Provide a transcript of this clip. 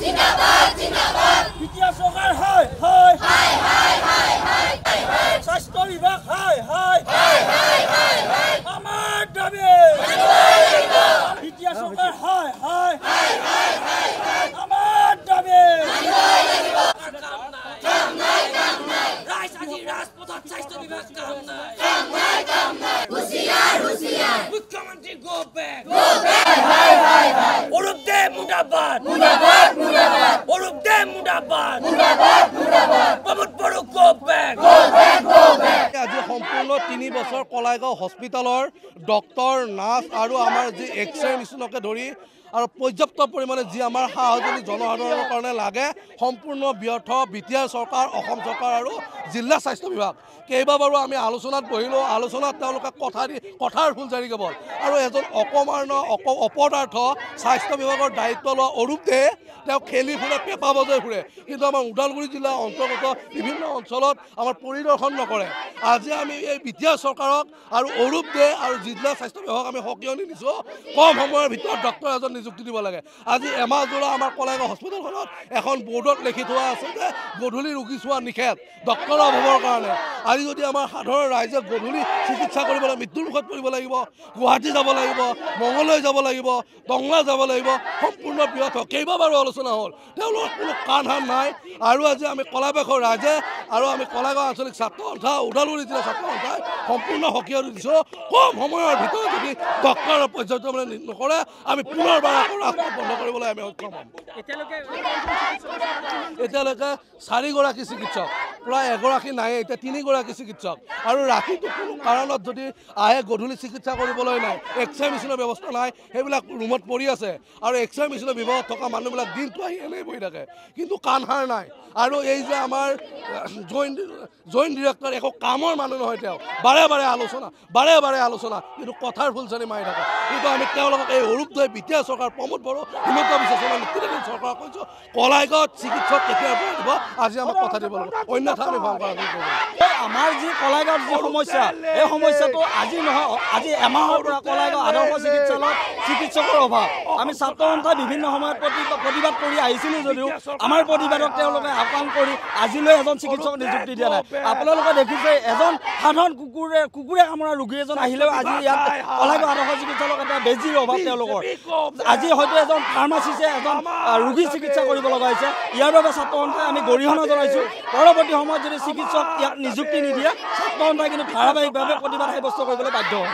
জিন্দাবাদ জিন্দাবাদ কিতিয়া সরকার হয় হয় হয় হয় হয় হয় হয় হয় স্বাস্থ্য বিভাগ হয় হয় হয় হয় হয় হয় আমার দাবি কিতিয়া সরকার হয় হয় হয় হয় হয় হয় আমার দাবি কাম নাই কাম নাই রাজ আজি রাজপথত স্বাস্থ্য বিভাগ কাম নাই কাম নাই কাম নাই হুশিয়ার হুশিয়ার মুখ্যমন্ত্রী গো ব্যাক গো ব্যাক হয় হয় হয় অরুদ্দে মুদাবাদ বঙাইগাঁও হস্পিটেলৰ ডক্টৰ নাৰ্ছ আৰু আমাৰ যি এক্স ৰে মেচিনকে ধৰি আৰু পৰ্যাপ্ত পৰিমাণে যি আমাৰ সা সঁজুলি জনসাধাৰণৰ কাৰণে লাগে সম্পূৰ্ণ ব্যৰ্থ বি টি আৰ চৰকাৰ অসম চৰকাৰ আৰু জিলা স্বাস্থ্য বিভাগ কেইবাবাৰো আমি আলোচনাত বহিলোঁ আলোচনাত তেওঁলোকে কথা দি কথাৰ ফুলজাৰি কেৱল আৰু এজন অকমান্য অক অপদাৰ্থ স্বাস্থ্য বিভাগৰ দায়িত্ব লোৱা অৰূপ দে তেওঁ খেলি ফুৰে পেপা বজাই ফুৰে কিন্তু আমাৰ ওদালগুৰি জিলাৰ অন্তৰ্গত বিভিন্ন অঞ্চলত আমাৰ পৰিদৰ্শন নকৰে আজি আমি এই বিটিয়া চৰকাৰক আৰু অৰূপ দে আৰু জিলা স্বাস্থ্য বিভাগক আমি সকিয়নি দিছোঁ কম সময়ৰ ভিতৰত ডক্টৰ এজন নিযুক্তি দিব লাগে আজি এমাহযোৰা আমাৰ কলেগা হস্পিটেলখনত এখন বৰ্ডত লিখি থোৱা আছে যে গধূলি ৰোগী চোৱা নিষেধ ডক্টৰ সংক্ৰমণৰ অভাৱৰ কাৰণে আজি যদি আমাৰ সাধাৰণ ৰাইজে গধূলি চিকিৎসা কৰিব লাগে মৃত্যুমুখত পৰিব লাগিব গুৱাহাটী যাব লাগিব মঙলৈ যাব লাগিব টংলা যাব লাগিব সম্পূৰ্ণ বৃহৎ হওক কেইবাবাৰো আলোচনা হ'ল তেওঁলোকৰ কোনো কাণ কাণহাৰ নাই আৰু আজি আমি কলাবেশৰ ৰাইজে আৰু আমি কলাগাঁও আঞ্চলিক ছাত্ৰ সন্থা ওদালগুৰি জিলাৰ ছাত্ৰ সন্থাই সম্পূৰ্ণ সক্ৰিয় দিছোঁ কম সময়ৰ ভিতৰত যদি ডক্টৰৰ পৰ্যায়ত মানে নকৰে আমি পুনৰবাৰ আকৌ ৰাস্তা বন্ধ কৰিবলৈ আমি সক্ষম হ'ম এতিয়ালৈকে চাৰিগৰাকী চিকিৎসক প্ৰায় এগৰাকী নাই এতিয়া তিনিগৰাকী চিকিৎসক আৰু ৰাতিটো কোনো কাৰণত যদি আহে গধূলি চিকিৎসা কৰিবলৈ নাই এক্স ৰে মেচিনৰ ব্যৱস্থা নাই সেইবিলাক ৰুমত পৰি আছে আৰু এক্স ৰে মেচিনৰ ব্যৱহাৰ থকা মানুহবিলাক দিনটো আহি এনেই বহি থাকে কিন্তু কাণহাৰ নাই আৰু এই যে আমাৰ জইণ্ট জইণ্ট ডিৰেক্টৰ একো কামৰ মানুহ নহয় তেওঁ বাৰে বাৰে আলোচনা বাৰে বাৰে আলোচনা কিন্তু কথাৰ ফুলচানি মাৰি থাকে কিন্তু আমি তেওঁলোকক এই অৰূপধয় বিটিয়া চৰকাৰ প্ৰমোদ বড়ো হিমন্ত বিশ্ব শৰ্মা নেতৃত্বাধীন চৰকাৰ কৈছোঁ কলাইগত চিকিৎসক কেতিয়াৰ পৰা দিব আজি আমাক কথা দিব লাগিব অন্য কথা আমি ভাল কৰা এই আমাৰ যি কলাইগাঁৱত যি সমস্যা এই সমস্যাটো আজি নহয় আজি এমাহৰ পৰা কলাইগাঁও আদৰ্শ চিকিৎসালয়ত চিকিৎসকৰ অভাৱ আমি ছাত্ৰ সন্থাই বিভিন্ন সময়ত প্ৰতিবাদ কৰি আহিছিলোঁ যদিও আমাৰ প্ৰতিবাদক তেওঁলোকে আহ্বান কৰি আজিলৈ এজন চিকিৎসক নিযুক্তি দিয়া নাই আপোনালোকে দেখিছে এজন সাধাৰণ কুকুৰে কুকুৰে কামোৰা ৰোগী এজন আহিলেও আজি ইয়াত কলাইগাঁও আদৰ্শ চিকিৎসালয়ত এটা বেজিৰ অভাৱ তেওঁলোকৰ আজি হয়তো এজন ফাৰ্মাচিষ্টে এজন ৰোগী চিকিৎসা কৰিব লগা হৈছে ইয়াৰ বাবে ছাত্ৰ সন্থাই আমি গৰিহণা জনাইছোঁ পৰৱৰ্তী সময়ত যদি চিকিৎসক ইয়াক নিযুক্তি নিদিয়ে ছাত্ৰ সন্থাই কিন্তু ধাৰাবাহিকভাৱে প্ৰতিবাদ সাব্যস্ত কৰিবলৈ বাধ্য হয়